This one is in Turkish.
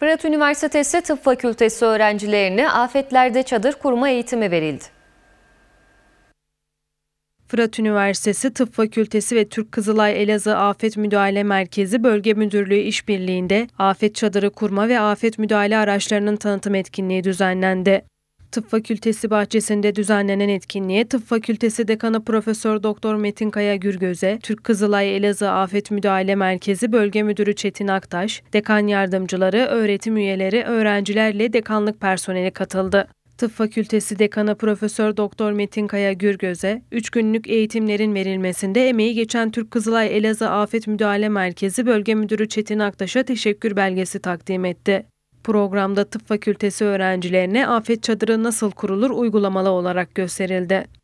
Fırat Üniversitesi Tıp Fakültesi öğrencilerine afetlerde çadır kurma eğitimi verildi. Fırat Üniversitesi Tıp Fakültesi ve Türk Kızılay Elazığ Afet Müdahale Merkezi Bölge Müdürlüğü işbirliğinde afet çadırı kurma ve afet müdahale araçlarının tanıtım etkinliği düzenlendi. Tıp Fakültesi bahçesinde düzenlenen etkinliğe Tıp Fakültesi Dekanı Profesör Doktor Metin Kaya Gürgöze, Türk Kızılay Elazığ Afet Müdahale Merkezi Bölge Müdürü Çetin Aktaş, dekan yardımcıları, öğretim üyeleri, öğrencilerle dekanlık personeli katıldı. Tıp Fakültesi Dekanı Profesör Doktor Metin Kaya Gürgöz'e 3 günlük eğitimlerin verilmesinde emeği geçen Türk Kızılay Elazığ Afet Müdahale Merkezi Bölge Müdürü Çetin Aktaş'a teşekkür belgesi takdim etti. Programda tıp fakültesi öğrencilerine afet çadırı nasıl kurulur uygulamalı olarak gösterildi.